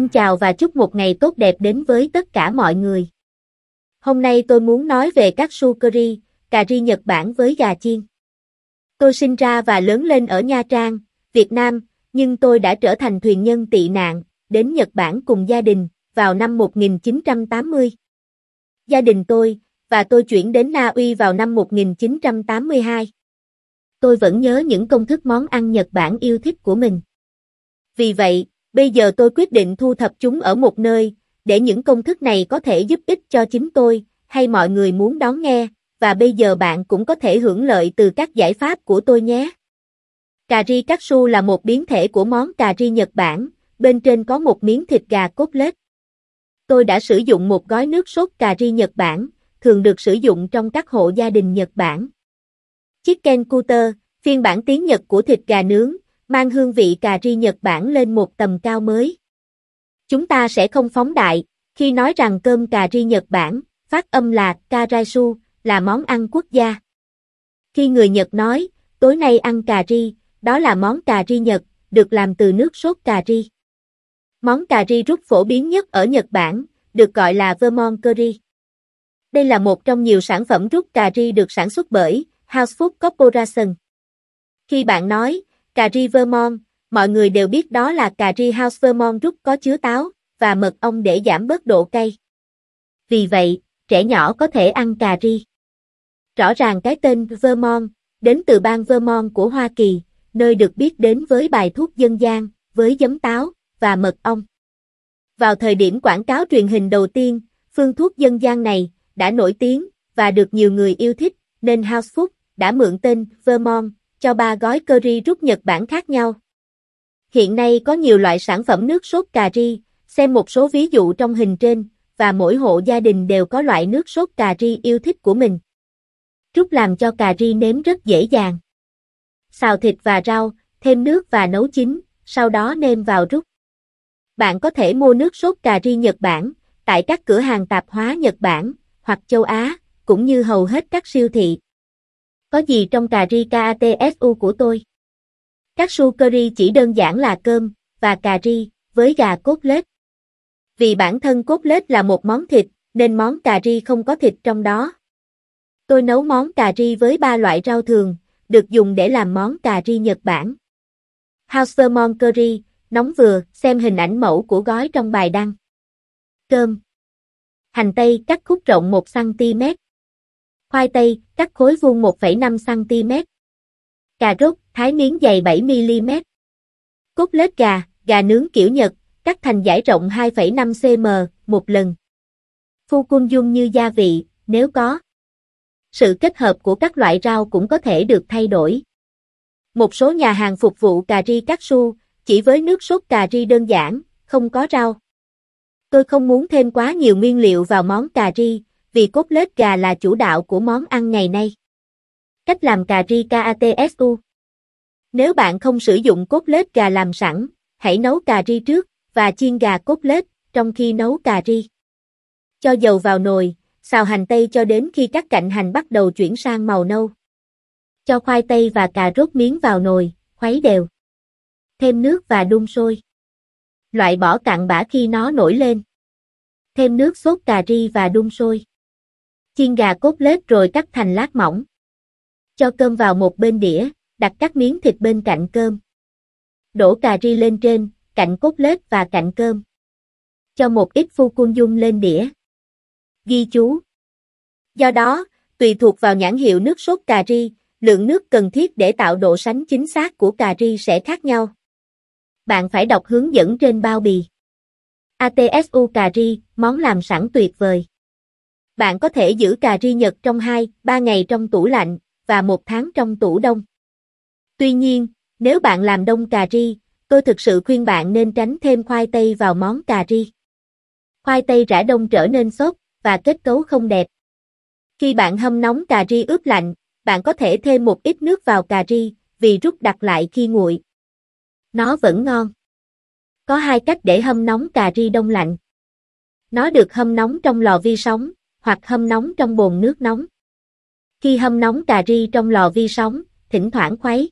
Xin chào và chúc một ngày tốt đẹp đến với tất cả mọi người. Hôm nay tôi muốn nói về các sukari, cà ri Nhật Bản với gà chiên. Tôi sinh ra và lớn lên ở Nha Trang, Việt Nam, nhưng tôi đã trở thành thuyền nhân tị nạn, đến Nhật Bản cùng gia đình, vào năm 1980. Gia đình tôi, và tôi chuyển đến Na Uy vào năm 1982. Tôi vẫn nhớ những công thức món ăn Nhật Bản yêu thích của mình. Vì vậy, bây giờ tôi quyết định thu thập chúng ở một nơi, để những công thức này có thể giúp ích cho chính tôi, hay mọi người muốn đón nghe, và bây giờ bạn cũng có thể hưởng lợi từ các giải pháp của tôi nhé. Cà ri su là một biến thể của món cà ri Nhật Bản, bên trên có một miếng thịt gà cốt lết. Tôi đã sử dụng một gói nước sốt cà ri Nhật Bản, thường được sử dụng trong các hộ gia đình Nhật Bản. Chicken cutter, phiên bản tiếng Nhật của thịt gà nướng, mang hương vị cà ri Nhật Bản lên một tầm cao mới. Chúng ta sẽ không phóng đại, khi nói rằng cơm cà ri Nhật Bản, phát âm là karaisu, là món ăn quốc gia. Khi người Nhật nói, tối nay ăn cà ri, đó là món cà ri Nhật, được làm từ nước sốt cà ri. Món cà ri rút phổ biến nhất ở Nhật Bản, được gọi là Vermont Curry. Đây là một trong nhiều sản phẩm rút cà ri được sản xuất bởi House Food Corporation. Khi bạn nói, Cà ri Vermont, mọi người đều biết đó là cà ri House Vermont rút có chứa táo và mật ong để giảm bớt độ cay. Vì vậy, trẻ nhỏ có thể ăn cà ri. Rõ ràng cái tên Vermont đến từ bang Vermont của Hoa Kỳ, nơi được biết đến với bài thuốc dân gian, với giấm táo và mật ong. Vào thời điểm quảng cáo truyền hình đầu tiên, phương thuốc dân gian này đã nổi tiếng và được nhiều người yêu thích, nên House Food đã mượn tên Vermont cho ba gói curry rút Nhật Bản khác nhau. Hiện nay có nhiều loại sản phẩm nước sốt cà ri, xem một số ví dụ trong hình trên, và mỗi hộ gia đình đều có loại nước sốt cà ri yêu thích của mình. Rút làm cho cà ri nếm rất dễ dàng. Xào thịt và rau, thêm nước và nấu chín, sau đó nêm vào rút. Bạn có thể mua nước sốt cà ri Nhật Bản, tại các cửa hàng tạp hóa Nhật Bản, hoặc châu Á, cũng như hầu hết các siêu thị. Có gì trong cà ri KATSU của tôi? Các su curry chỉ đơn giản là cơm, và cà ri, với gà cốt lết. Vì bản thân cốt lết là một món thịt, nên món cà ri không có thịt trong đó. Tôi nấu món cà ri với ba loại rau thường, được dùng để làm món cà ri Nhật Bản. House Salmon Curry, nóng vừa, xem hình ảnh mẫu của gói trong bài đăng. Cơm Hành tây cắt khúc rộng 1cm. Khoai tây, cắt khối vuông 1,5cm. Cà rốt, thái miếng dày 7mm. Cốt lết gà, gà nướng kiểu Nhật, cắt thành giải rộng 2,5cm, một lần. Phu cung dung như gia vị, nếu có. Sự kết hợp của các loại rau cũng có thể được thay đổi. Một số nhà hàng phục vụ cà ri cắt su, chỉ với nước sốt cà ri đơn giản, không có rau. Tôi không muốn thêm quá nhiều nguyên liệu vào món cà ri, vì cốt lết gà là chủ đạo của món ăn ngày nay. Cách làm cà ri KATSU Nếu bạn không sử dụng cốt lết gà làm sẵn, hãy nấu cà ri trước và chiên gà cốt lết trong khi nấu cà ri. Cho dầu vào nồi, xào hành tây cho đến khi các cạnh hành bắt đầu chuyển sang màu nâu. Cho khoai tây và cà rốt miếng vào nồi, khuấy đều. Thêm nước và đun sôi. Loại bỏ cặn bã khi nó nổi lên. Thêm nước sốt cà ri và đun sôi. Chiên gà cốt lết rồi cắt thành lát mỏng. Cho cơm vào một bên đĩa, đặt các miếng thịt bên cạnh cơm. Đổ cà ri lên trên, cạnh cốt lết và cạnh cơm. Cho một ít phu cung dung lên đĩa. Ghi chú. Do đó, tùy thuộc vào nhãn hiệu nước sốt cà ri, lượng nước cần thiết để tạo độ sánh chính xác của cà ri sẽ khác nhau. Bạn phải đọc hướng dẫn trên bao bì. ATSU cà ri, món làm sẵn tuyệt vời bạn có thể giữ cà ri Nhật trong 2-3 ngày trong tủ lạnh và một tháng trong tủ đông. Tuy nhiên, nếu bạn làm đông cà ri, tôi thực sự khuyên bạn nên tránh thêm khoai tây vào món cà ri. Khoai tây rã đông trở nên xốp và kết cấu không đẹp. Khi bạn hâm nóng cà ri ướp lạnh, bạn có thể thêm một ít nước vào cà ri vì rút đặc lại khi nguội. Nó vẫn ngon. Có hai cách để hâm nóng cà ri đông lạnh. Nó được hâm nóng trong lò vi sóng hoặc hâm nóng trong bồn nước nóng. Khi hâm nóng cà ri trong lò vi sóng, thỉnh thoảng khuấy.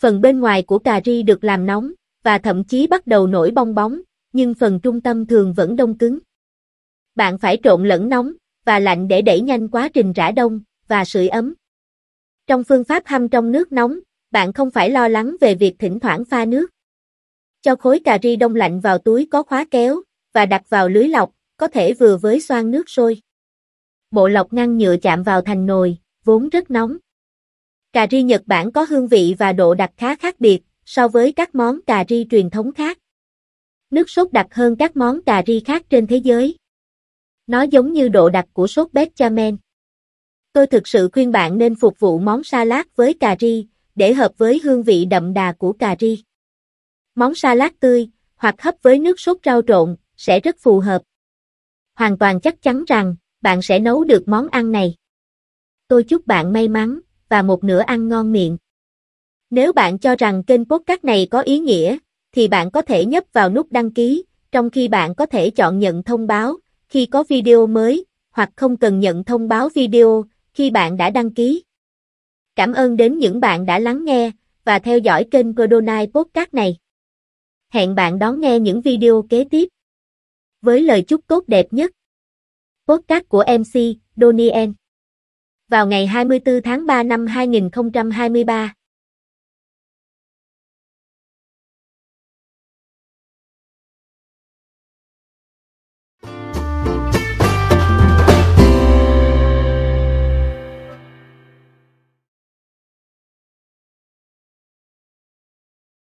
Phần bên ngoài của cà ri được làm nóng, và thậm chí bắt đầu nổi bong bóng, nhưng phần trung tâm thường vẫn đông cứng. Bạn phải trộn lẫn nóng và lạnh để đẩy nhanh quá trình rã đông và sưởi ấm. Trong phương pháp hâm trong nước nóng, bạn không phải lo lắng về việc thỉnh thoảng pha nước. Cho khối cà ri đông lạnh vào túi có khóa kéo và đặt vào lưới lọc, có thể vừa với xoang nước sôi bộ lọc ngăn nhựa chạm vào thành nồi, vốn rất nóng. Cà ri Nhật Bản có hương vị và độ đặc khá khác biệt so với các món cà ri truyền thống khác. Nước sốt đặc hơn các món cà ri khác trên thế giới. Nó giống như độ đặc của sốt bechamel. Tôi thực sự khuyên bạn nên phục vụ món salad với cà ri để hợp với hương vị đậm đà của cà ri. Món salad tươi hoặc hấp với nước sốt rau trộn sẽ rất phù hợp. Hoàn toàn chắc chắn rằng bạn sẽ nấu được món ăn này. Tôi chúc bạn may mắn, và một nửa ăn ngon miệng. Nếu bạn cho rằng kênh podcast này có ý nghĩa, thì bạn có thể nhấp vào nút đăng ký, trong khi bạn có thể chọn nhận thông báo khi có video mới, hoặc không cần nhận thông báo video khi bạn đã đăng ký. Cảm ơn đến những bạn đã lắng nghe và theo dõi kênh Codonai Podcast này. Hẹn bạn đón nghe những video kế tiếp. Với lời chúc tốt đẹp nhất. Podcast của MC, Donien. Vào ngày 24 tháng 3 năm 2023.